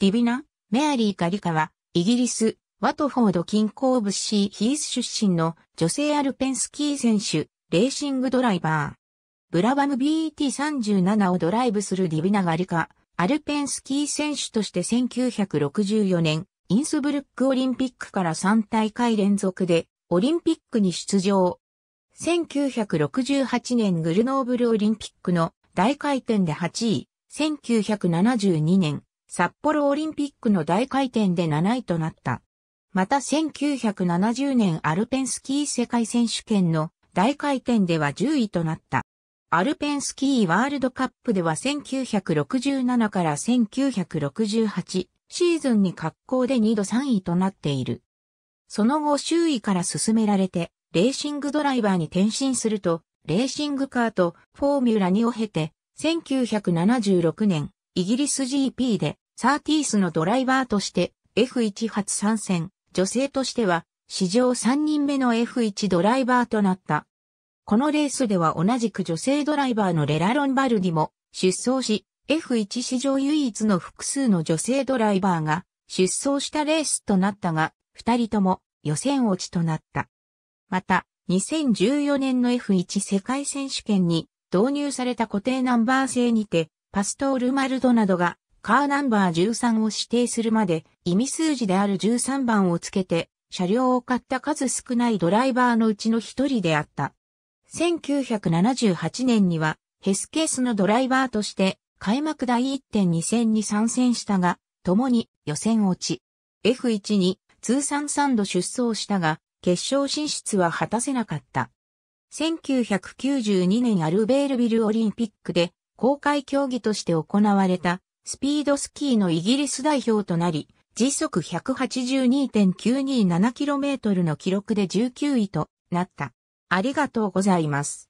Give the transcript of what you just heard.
ディビナ、メアリー・カリカは、イギリス、ワトフォード近郊ブッシー・ヒース出身の女性アルペンスキー選手、レーシングドライバー。ブラバム BT37 をドライブするディビナ・ガリカ、アルペンスキー選手として1964年、インスブルックオリンピックから3大会連続で、オリンピックに出場。1968年グルノーブルオリンピックの大回転で8位、1972年札幌オリンピックの大回転で7位となった。また1970年アルペンスキー世界選手権の大回転では10位となった。アルペンスキーワールドカップでは1967から1968シーズンに格好で2度3位となっている。その後周囲から進められて、レーシングドライバーに転身すると、レーシングカーとフォーミュラ2を経て、1976年イギリス GP でサーティースのドライバーとして F1 初参戦、女性としては史上3人目の F1 ドライバーとなった。このレースでは同じく女性ドライバーのレラ・ロンバルディも出走し、F1 史上唯一の複数の女性ドライバーが出走したレースとなったが、二人とも予選落ちとなった。また、2014年の F1 世界選手権に導入された固定ナンバー制にてパストール・マルドなどがカーナンバー13を指定するまで意味数字である13番をつけて車両を買った数少ないドライバーのうちの一人であった。1978年にはヘスケースのドライバーとして開幕第1.2戦に参戦したが、共に予選落ち。F1 に通算3度出走したが、決勝進出は果たせなかった。1992年アルベールビルオリンピックで公開競技として行われたスピードスキーのイギリス代表となり、時速 182.927km の記録で19位となった。ありがとうございます。